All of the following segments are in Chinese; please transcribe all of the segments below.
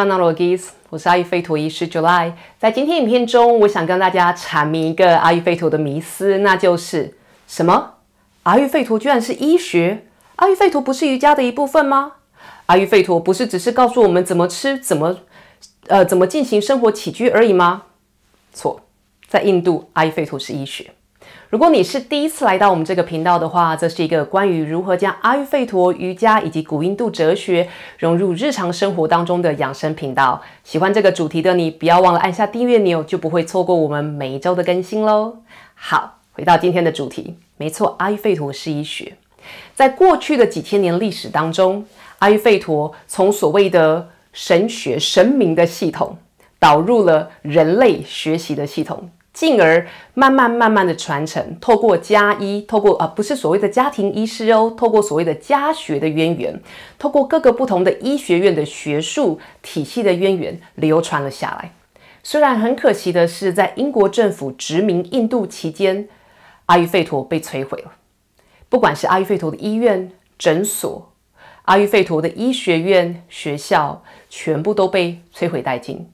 Hello g s 我是阿育吠陀医师 July，在今天影片中，我想跟大家阐明一个阿育吠陀的迷思，那就是什么？阿育吠陀居然是医学？阿育吠陀不是瑜伽的一部分吗？阿育吠陀不是只是告诉我们怎么吃、怎么呃怎么进行生活起居而已吗？错，在印度，阿育吠陀是医学。如果你是第一次来到我们这个频道的话，这是一个关于如何将阿育吠陀瑜伽以及古印度哲学融入日常生活当中的养生频道。喜欢这个主题的你，不要忘了按下订阅钮，就不会错过我们每一周的更新喽。好，回到今天的主题，没错，阿育吠陀是医学，在过去的几千年历史当中，阿育吠陀从所谓的神学神明的系统，导入了人类学习的系统。进而慢慢、慢慢的传承，透过家医，透过啊，不是所谓的家庭医师哦，透过所谓的家学的渊源，透过各个不同的医学院的学术体系的渊源流传了下来。虽然很可惜的是，在英国政府殖民印度期间，阿育吠陀被摧毁了，不管是阿育吠陀的医院、诊所，阿育吠陀的医学院、学校，全部都被摧毁殆尽。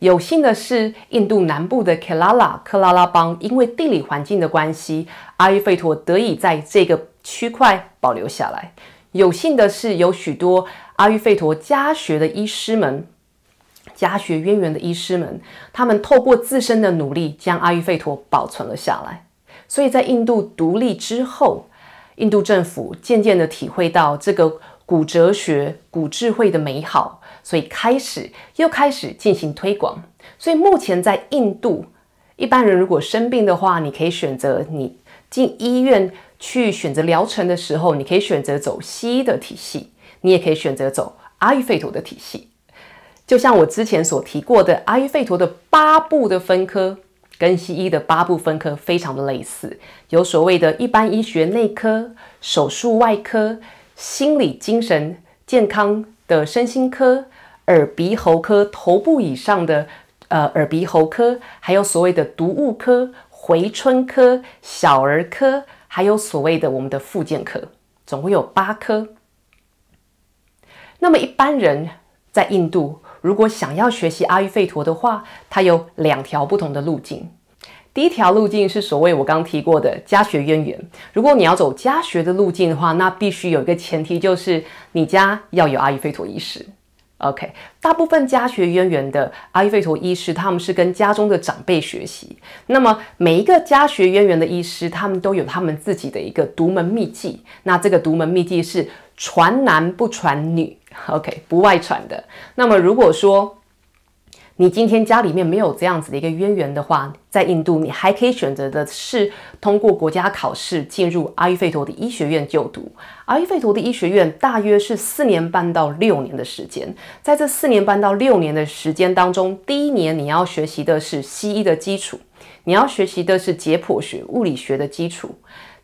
有幸的是，印度南部的克拉拉克拉拉邦因为地理环境的关系，阿育吠陀得以在这个区块保留下来。有幸的是，有许多阿育吠陀家学的医师们，家学渊源的医师们，他们透过自身的努力，将阿育吠陀保存了下来。所以在印度独立之后，印度政府渐渐地体会到这个。古哲学、古智慧的美好，所以开始又开始进行推广。所以目前在印度，一般人如果生病的话，你可以选择你进医院去选择疗程的时候，你可以选择走西医的体系，你也可以选择走阿育吠陀的体系。就像我之前所提过的，阿育吠陀的八部的分科跟西医的八部分科非常的类似，有所谓的一般医学、内科、手术、外科。心理精神健康的身心科、耳鼻喉科、头部以上的，呃，耳鼻喉科，还有所谓的毒物科、回春科、小儿科，还有所谓的我们的附件科，总共有八科。那么，一般人在印度如果想要学习阿育吠陀的话，它有两条不同的路径。第一条路径是所谓我刚刚提过的家学渊源。如果你要走家学的路径的话，那必须有一个前提，就是你家要有阿育吠陀医师。OK，大部分家学渊源的阿育吠陀医师，他们是跟家中的长辈学习。那么每一个家学渊源的医师，他们都有他们自己的一个独门秘技。那这个独门秘技是传男不传女，OK，不外传的。那么如果说你今天家里面没有这样子的一个渊源的话，在印度你还可以选择的是通过国家考试进入阿育吠陀的医学院就读。阿育吠陀的医学院大约是四年半到六年的时间，在这四年半到六年的时间当中，第一年你要学习的是西医的基础，你要学习的是解剖学、物理学的基础。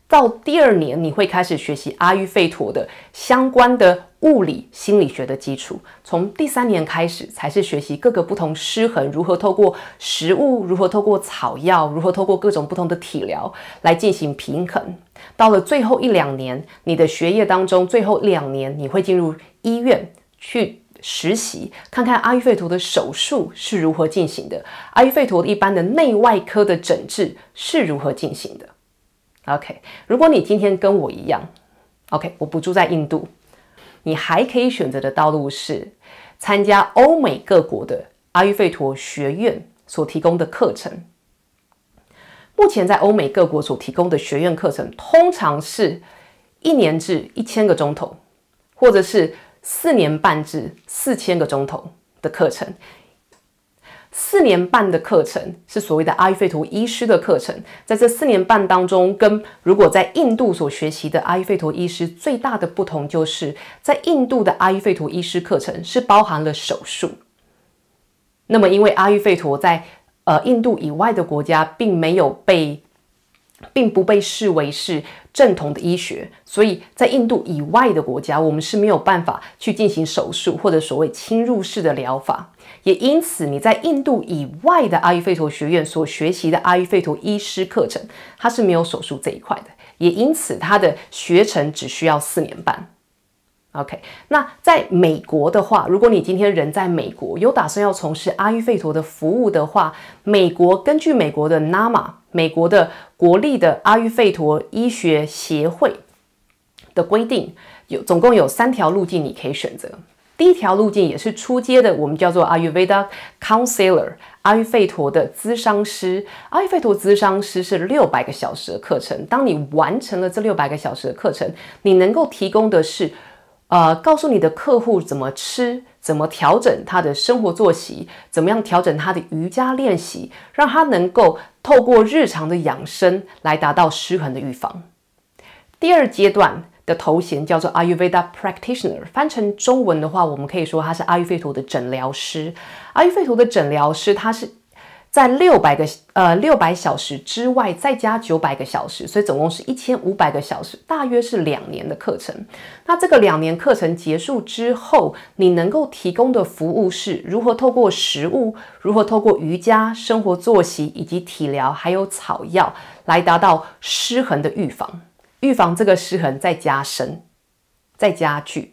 到第二年，你会开始学习阿育吠陀的相关的物理心理学的基础。从第三年开始，才是学习各个不同失衡如何透过食物，如何透过草药，如何透过各种不同的体疗来进行平衡。到了最后一两年，你的学业当中最后两年，你会进入医院去实习，看看阿育吠陀的手术是如何进行的，阿育吠陀一般的内外科的诊治是如何进行的。OK，如果你今天跟我一样，OK，我不住在印度，你还可以选择的道路是参加欧美各国的阿育吠陀学院所提供的课程。目前在欧美各国所提供的学院课程，通常是，一年制一千个钟头，或者是四年半至四千个钟头的课程。四年半的课程是所谓的阿育吠陀医师的课程，在这四年半当中，跟如果在印度所学习的阿育吠陀医师最大的不同，就是在印度的阿育吠陀医师课程是包含了手术。那么，因为阿育吠陀在呃印度以外的国家，并没有被。并不被视为是正统的医学，所以在印度以外的国家，我们是没有办法去进行手术或者所谓侵入式的疗法。也因此，你在印度以外的阿育吠陀学院所学习的阿育吠陀医师课程，它是没有手术这一块的。也因此，它的学程只需要四年半。OK，那在美国的话，如果你今天人在美国，有打算要从事阿育吠陀的服务的话，美国根据美国的 NAMA。美国的国立的阿育吠陀医学协会的规定有总共有三条路径，你可以选择。第一条路径也是出街的，我们叫做阿育吠陀 counselor，阿育吠陀的咨商师。阿育吠陀咨商师是六百个小时的课程。当你完成了这六百个小时的课程，你能够提供的是，呃，告诉你的客户怎么吃，怎么调整他的生活作息，怎么样调整他的瑜伽练习，让他能够。透过日常的养生来达到失衡的预防。第二阶段的头衔叫做 Ayurveda Practitioner，翻成中文的话，我们可以说他是阿育吠陀的诊疗师。阿育吠陀的诊疗师，他是。在六百个呃六百小时之外，再加九百个小时，所以总共是一千五百个小时，大约是两年的课程。那这个两年课程结束之后，你能够提供的服务是如何透过食物、如何透过瑜伽、生活作息以及体疗，还有草药来达到失衡的预防，预防这个失衡再加深、再加剧。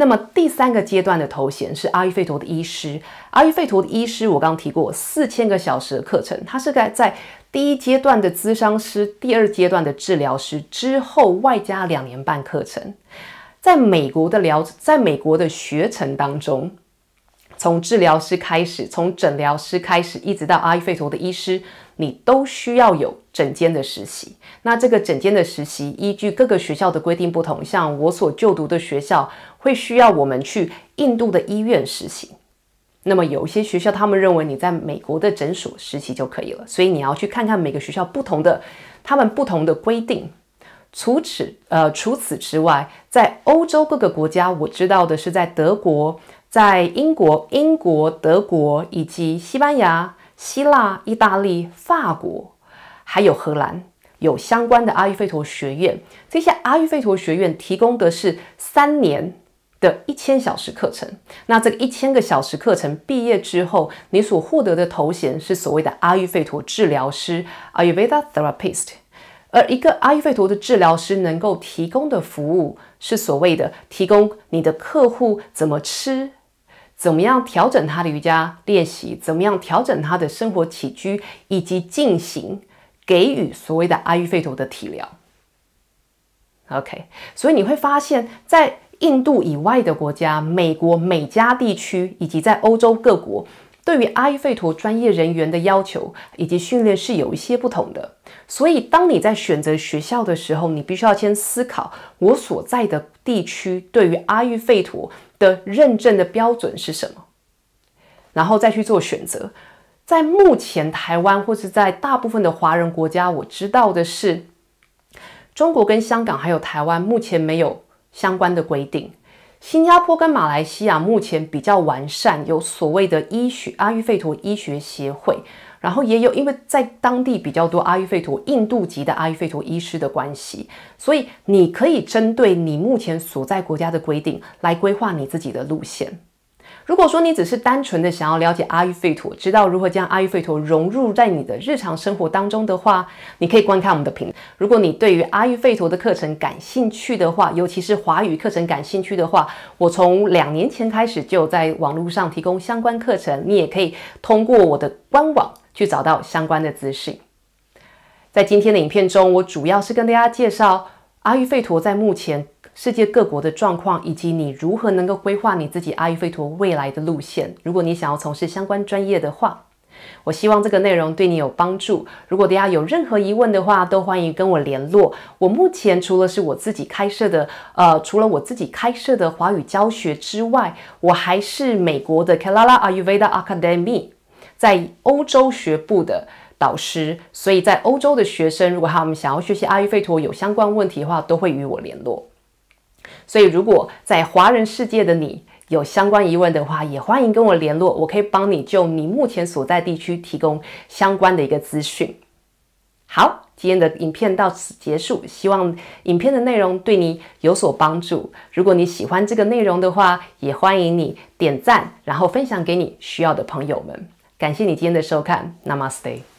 那么第三个阶段的头衔是阿育吠陀的医师。阿育吠陀的医师，我刚刚提过，四千个小时的课程，他是在在第一阶段的咨商师、第二阶段的治疗师之后，外加两年半课程。在美国的疗，在美国的学程当中，从治疗师开始，从诊疗师开始，一直到阿育吠陀的医师。你都需要有整间的实习，那这个整间的实习依据各个学校的规定不同，像我所就读的学校会需要我们去印度的医院实习，那么有一些学校他们认为你在美国的诊所实习就可以了，所以你要去看看每个学校不同的他们不同的规定。除此呃，除此之外，在欧洲各个国家，我知道的是在德国、在英国、英国、德国以及西班牙。希腊、意大利、法国，还有荷兰，有相关的阿育吠陀学院。这些阿育吠陀学院提供的是三年的一千小时课程。那这个一千个小时课程毕业之后，你所获得的头衔是所谓的阿育吠陀治疗师 （Ayurveda Therapist）。而一个阿育吠陀的治疗师能够提供的服务是所谓的提供你的客户怎么吃。怎么样调整他的瑜伽练习？怎么样调整他的生活起居，以及进行给予所谓的阿育吠陀的体疗？OK，所以你会发现在印度以外的国家、美国美加地区以及在欧洲各国，对于阿育吠陀专业人员的要求以及训练是有一些不同的。所以，当你在选择学校的时候，你必须要先思考我所在的地区对于阿育吠陀。的认证的标准是什么？然后再去做选择。在目前台湾，或者在大部分的华人国家，我知道的是，中国跟香港还有台湾，目前没有相关的规定。新加坡跟马来西亚目前比较完善，有所谓的医学阿育吠陀医学协会，然后也有，因为在当地比较多阿育吠陀印度籍的阿育吠陀医师的关系，所以你可以针对你目前所在国家的规定来规划你自己的路线。如果说你只是单纯的想要了解阿育吠陀，知道如何将阿育吠陀融入在你的日常生活当中的话，你可以观看我们的频道。如果你对于阿育吠陀的课程感兴趣的话，尤其是华语课程感兴趣的话，我从两年前开始就在网络上提供相关课程，你也可以通过我的官网去找到相关的资讯。在今天的影片中，我主要是跟大家介绍阿育吠陀在目前。世界各国的状况，以及你如何能够规划你自己阿育吠陀未来的路线。如果你想要从事相关专业的话，我希望这个内容对你有帮助。如果大家有任何疑问的话，都欢迎跟我联络。我目前除了是我自己开设的，呃，除了我自己开设的华语教学之外，我还是美国的 k a l a l a Ayurveda Academy 在欧洲学部的导师。所以在欧洲的学生，如果他们想要学习阿育吠陀有相关问题的话，都会与我联络。所以，如果在华人世界的你有相关疑问的话，也欢迎跟我联络，我可以帮你就你目前所在地区提供相关的一个资讯。好，今天的影片到此结束，希望影片的内容对你有所帮助。如果你喜欢这个内容的话，也欢迎你点赞，然后分享给你需要的朋友们。感谢你今天的收看，Namaste。